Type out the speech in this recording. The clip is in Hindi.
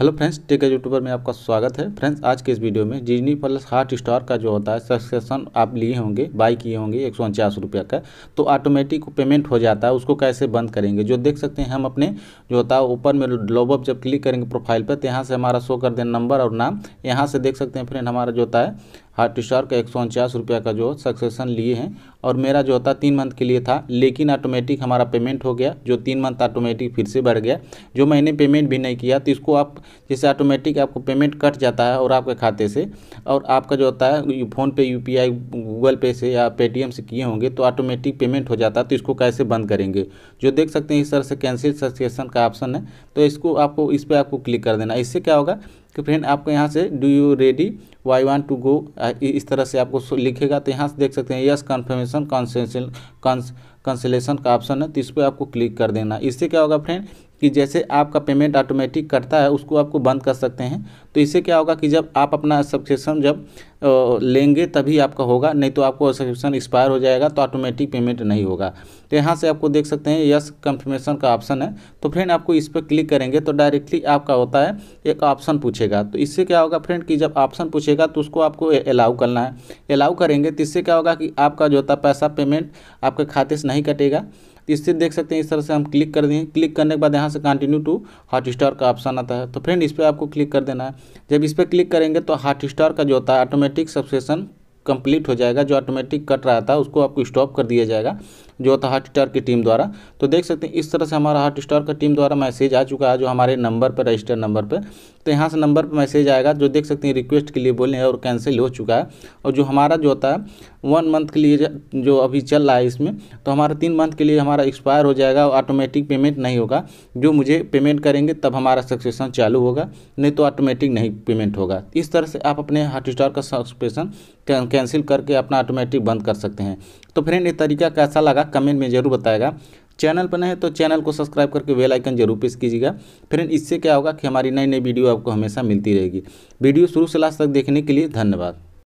hello friends tech age YouTuber में आपका स्वागत है फ्रेंड्स आज के इस वीडियो में जिजनी प्लस हार्ट स्टोर का जो होता है सब्सक्रिप्शन आप लिए होंगे बाई किए होंगे एक सौ का तो ऑटोमेटिक पेमेंट हो जाता है उसको कैसे बंद करेंगे जो देख सकते हैं हम अपने जो होता है ऊपर में लोबअप जब क्लिक करेंगे प्रोफाइल पर तो यहाँ से हमारा शो कर दें नंबर और नाम यहाँ से देख सकते हैं फ्रेंड हमारा जो होता है हार्ट स्टार का एक सौ उनचास रुपये का जो सक्सेसन लिए हैं और मेरा जो होता तीन मंथ के लिए था लेकिन ऑटोमेटिक हमारा पेमेंट हो गया जो तीन मंथ ऑटोमेटिक फिर से बढ़ गया जो मैंने पेमेंट भी नहीं किया तो इसको आप जैसे ऑटोमेटिक आपको पेमेंट कट जाता है और आपके खाते से और आपका जो होता है फ़ोन पे यू गूगल पे से या पेटीएम से किए होंगे तो ऑटोमेटिक पेमेंट हो जाता है तो इसको कैसे बंद करेंगे जो देख सकते हैं इस तरह से कैंसिल सक्सेसन का ऑप्शन है तो इसको आपको इस पर आपको क्लिक कर देना इससे क्या होगा कि फ्रेंड आपको यहाँ से do you ready why one to go इस तरह से आपको लिखेगा तो यहाँ से देख सकते हैं यस कन्फर्मेशन कंसेंसल कंसलेशन का ऑप्शन है तो इस पर आपको क्लिक कर देना इससे क्या होगा फ्रेंड कि जैसे आपका पेमेंट ऑटोमेटिक करता है उसको आपको बंद कर सकते हैं तो इससे क्या होगा कि जब आप अपना सब्सक्रिप्शन जब लेंगे तभी आपका होगा नहीं तो आपको सब्सक्रिप्शन एक्सपायर हो जाएगा तो ऑटोमेटिक पेमेंट नहीं होगा तो यहाँ से आपको देख सकते हैं यस कंफर्मेशन का ऑप्शन है तो फ्रेंड आपको इस पर क्लिक करेंगे तो डायरेक्टली आपका होता है एक ऑप्शन पूछेगा तो इससे क्या होगा फ्रेंड कि जब ऑप्शन पूछेगा तो उसको आपको अलाउ करना है अलाउ करेंगे तो इससे क्या होगा कि आपका जो होता है पैसा पेमेंट आपके खाते से नहीं कटेगा इससे देख सकते हैं इस तरह से हम क्लिक कर दें क्लिक करने के बाद यहाँ से कंटिन्यू टू हॉट स्टार का ऑप्शन आता है तो फ्रेंड इस पर आपको क्लिक कर देना है जब इस पर क्लिक करेंगे तो हॉट स्टार का जो होता है ऑटोमेटिक ऑटोमेटिक सब्सेशन कंप्लीट हो जाएगा जो ऑटोमेटिक कट रहा था उसको आपको स्टॉप कर दिया जाएगा जो होता है हार्ट की टीम द्वारा तो देख सकते हैं इस तरह से हमारा हॉटस्टार का टीम द्वारा मैसेज आ चुका है जो हमारे नंबर पर रजिस्टर नंबर पर तो यहाँ से नंबर पर मैसेज आएगा जो देख सकते हैं रिक्वेस्ट के लिए बोले हैं और कैंसिल हो चुका है और जो हमारा जो होता है वन मंथ के लिए जो अभी चल रहा है इसमें तो हमारा तीन मंथ के लिए हमारा एक्सपायर हो जाएगा और ऑटोमेटिक पेमेंट नहीं होगा जो मुझे पेमेंट करेंगे तब हमारा सक्सेसन चालू होगा नहीं तो ऑटोमेटिक नहीं पेमेंट होगा इस तरह से आप अपने हार्ट स्टार का सब्सक्रिप्शन कैंसिल करके अपना ऑटोमेटिक बंद कर सकते हैं तो फ्रेंड ये तरीका कैसा लगा कमेंट में जरूर बताएगा चैनल पर नए तो चैनल को सब्सक्राइब करके वेल आइकन जरूर प्रेस कीजिएगा फ्रेंड इससे क्या होगा कि हमारी नई नई वीडियो आपको हमेशा मिलती रहेगी वीडियो शुरू से लास्ट तक देखने के लिए धन्यवाद